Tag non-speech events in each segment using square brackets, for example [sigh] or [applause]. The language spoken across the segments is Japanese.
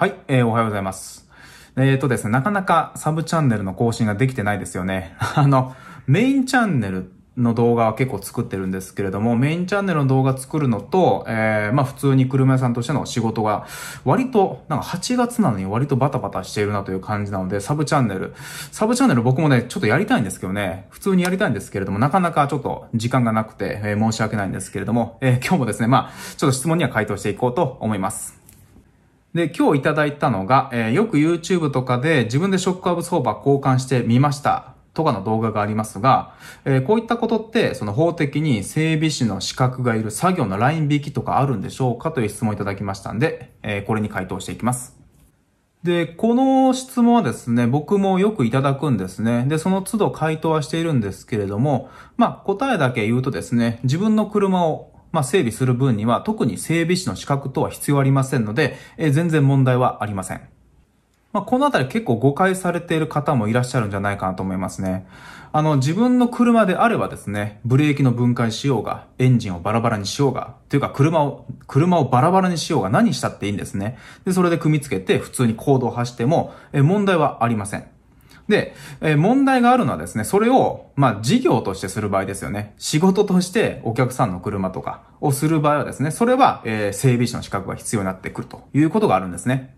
はい、えー、おはようございます。えっ、ー、とですね、なかなかサブチャンネルの更新ができてないですよね。[laughs] あの、メインチャンネルの動画は結構作ってるんですけれども、メインチャンネルの動画作るのと、えー、まあ普通に車屋さんとしての仕事が、割と、なんか8月なのに割とバタバタしているなという感じなので、サブチャンネル。サブチャンネル僕もね、ちょっとやりたいんですけどね、普通にやりたいんですけれども、なかなかちょっと時間がなくて、えー、申し訳ないんですけれども、えー、今日もですね、まあ、ちょっと質問には回答していこうと思います。で、今日いただいたのが、えー、よく YouTube とかで自分でショックアブ相場交換してみました。とかの動画がありますが、えー、こういったことって、その法的に整備士の資格がいる作業のライン引きとかあるんでしょうかという質問をいただきましたんで、えー、これに回答していきます。で、この質問はですね、僕もよくいただくんですね。で、その都度回答はしているんですけれども、まあ、答えだけ言うとですね、自分の車をまあ、整備する分には特に整備士の資格とは必要ありませんので、え全然問題はありません。まあ、このあたり結構誤解されている方もいらっしゃるんじゃないかなと思いますね。あの、自分の車であればですね、ブレーキの分解しようが、エンジンをバラバラにしようが、というか車を、車をバラバラにしようが何したっていいんですね。で、それで組み付けて普通に行動を走っても、え問題はありません。で、えー、問題があるのはですね、それを、まあ、事業としてする場合ですよね。仕事としてお客さんの車とかをする場合はですね、それは、えー、整備士の資格が必要になってくるということがあるんですね。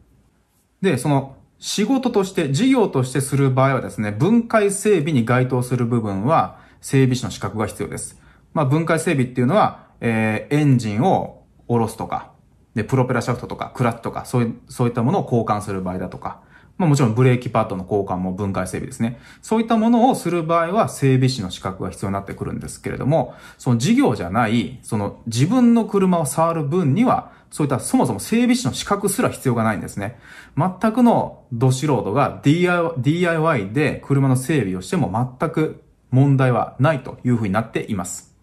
で、その、仕事として、事業としてする場合はですね、分解整備に該当する部分は、整備士の資格が必要です。まあ、分解整備っていうのは、えー、エンジンを下ろすとか、で、プロペラシャフトとか、クラッチとか、そういそういったものを交換する場合だとか、まあもちろんブレーキパッドの交換も分解整備ですね。そういったものをする場合は整備士の資格が必要になってくるんですけれども、その事業じゃない、その自分の車を触る分には、そういったそもそも整備士の資格すら必要がないんですね。全くのド素人が DIY で車の整備をしても全く問題はないというふうになっています。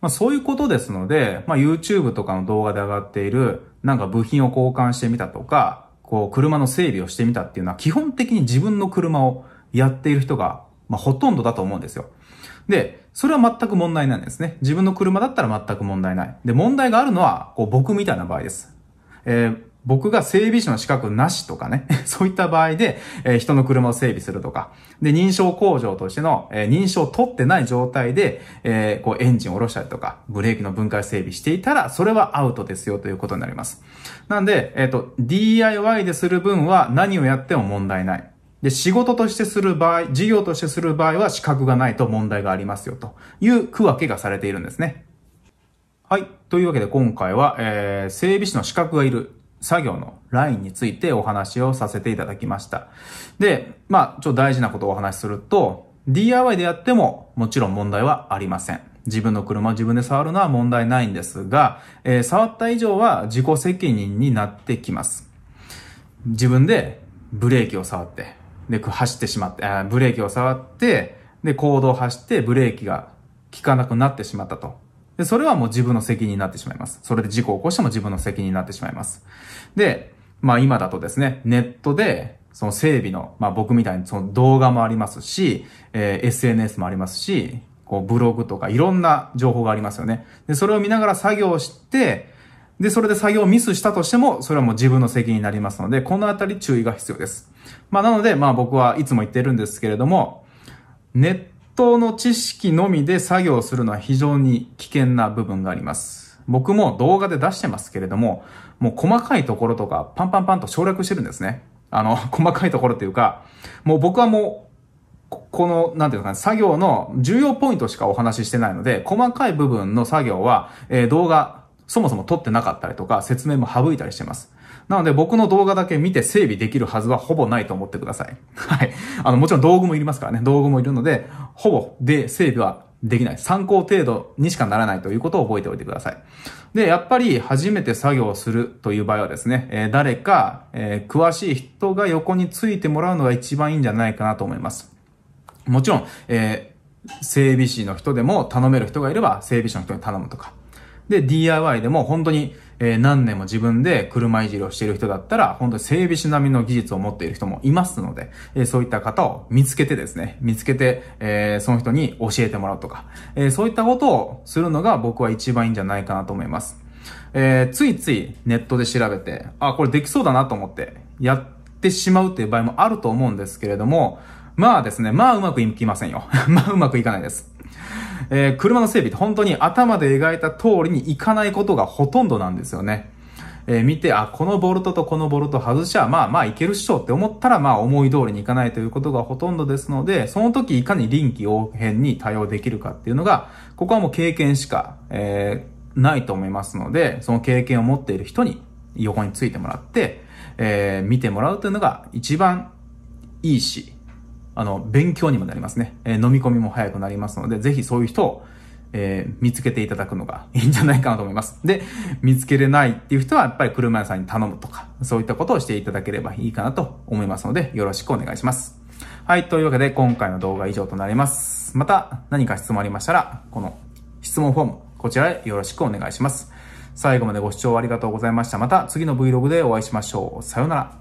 まあそういうことですので、まあ YouTube とかの動画で上がっているなんか部品を交換してみたとか、こう、車の整備をしてみたっていうのは、基本的に自分の車をやっている人が、まあ、ほとんどだと思うんですよ。で、それは全く問題ないんですね。自分の車だったら全く問題ない。で、問題があるのは、こう、僕みたいな場合です。えー僕が整備士の資格なしとかね、[laughs] そういった場合で、えー、人の車を整備するとか、で、認証工場としての、えー、認証を取ってない状態で、えー、こうエンジンを下ろしたりとか、ブレーキの分解整備していたら、それはアウトですよということになります。なんで、えっ、と、DIY でする分は何をやっても問題ない。で、仕事としてする場合、事業としてする場合は資格がないと問題がありますよという区分けがされているんですね。はい。というわけで今回は、えー、整備士の資格がいる作業のラインについてお話をさせていただきました。で、まあ、ちょっと大事なことをお話しすると、DIY でやってももちろん問題はありません。自分の車自分で触るのは問題ないんですが、えー、触った以上は自己責任になってきます。自分でブレーキを触って、で、走ってしまって、ブレーキを触って、で、行動を走ってブレーキが効かなくなってしまったと。で、それはもう自分の責任になってしまいます。それで事故を起こしても自分の責任になってしまいます。で、まあ今だとですね、ネットで、その整備の、まあ僕みたいにその動画もありますし、えー、SNS もありますし、こうブログとかいろんな情報がありますよね。で、それを見ながら作業して、で、それで作業をミスしたとしても、それはもう自分の責任になりますので、このあたり注意が必要です。まあなので、まあ僕はいつも言ってるんですけれども、ネットの知識のみで作業するのは非常に危険な部分があります。僕も動画で出してますけれども、もう細かいところとかパンパンパンと省略してるんですね。あの、[laughs] 細かいところっていうか、もう僕はもう、この、なんていうか、作業の重要ポイントしかお話ししてないので、細かい部分の作業は、えー、動画、そもそも撮ってなかったりとか、説明も省いたりしてます。なので僕の動画だけ見て整備できるはずはほぼないと思ってください。[laughs] はい。あの、もちろん道具もいりますからね。道具もいるので、ほぼで整備はできない。参考程度にしかならないということを覚えておいてください。で、やっぱり初めて作業をするという場合はですね、えー、誰か、えー、詳しい人が横についてもらうのが一番いいんじゃないかなと思います。もちろん、えー、整備士の人でも頼める人がいれば整備士の人に頼むとか、で、DIY でも本当に、えー、何年も自分で車いじりをしている人だったら、本当に整備士並みの技術を持っている人もいますので、えー、そういった方を見つけてですね、見つけて、えー、その人に教えてもらうとか、えー、そういったことをするのが僕は一番いいんじゃないかなと思います。えー、ついついネットで調べて、あ、これできそうだなと思って、やってしまうっていう場合もあると思うんですけれども、まあですね、まあうまくいきませんよ。[laughs] まあうまくいかないです。えー、車の整備って本当に頭で描いた通りにいかないことがほとんどなんですよね。えー、見て、あ、このボルトとこのボルト外しちゃ、まあまあいけるっしょって思ったら、まあ思い通りにいかないということがほとんどですので、その時いかに臨機応変に対応できるかっていうのが、ここはもう経験しか、えー、ないと思いますので、その経験を持っている人に横についてもらって、えー、見てもらうというのが一番いいし、あの、勉強にもなりますね。えー、飲み込みも早くなりますので、ぜひそういう人を、えー、見つけていただくのが [laughs] いいんじゃないかなと思います。で、見つけれないっていう人は、やっぱり車屋さんに頼むとか、そういったことをしていただければいいかなと思いますので、よろしくお願いします。はい、というわけで、今回の動画は以上となります。また、何か質問ありましたら、この質問フォーム、こちらへよろしくお願いします。最後までご視聴ありがとうございました。また次の Vlog でお会いしましょう。さようなら。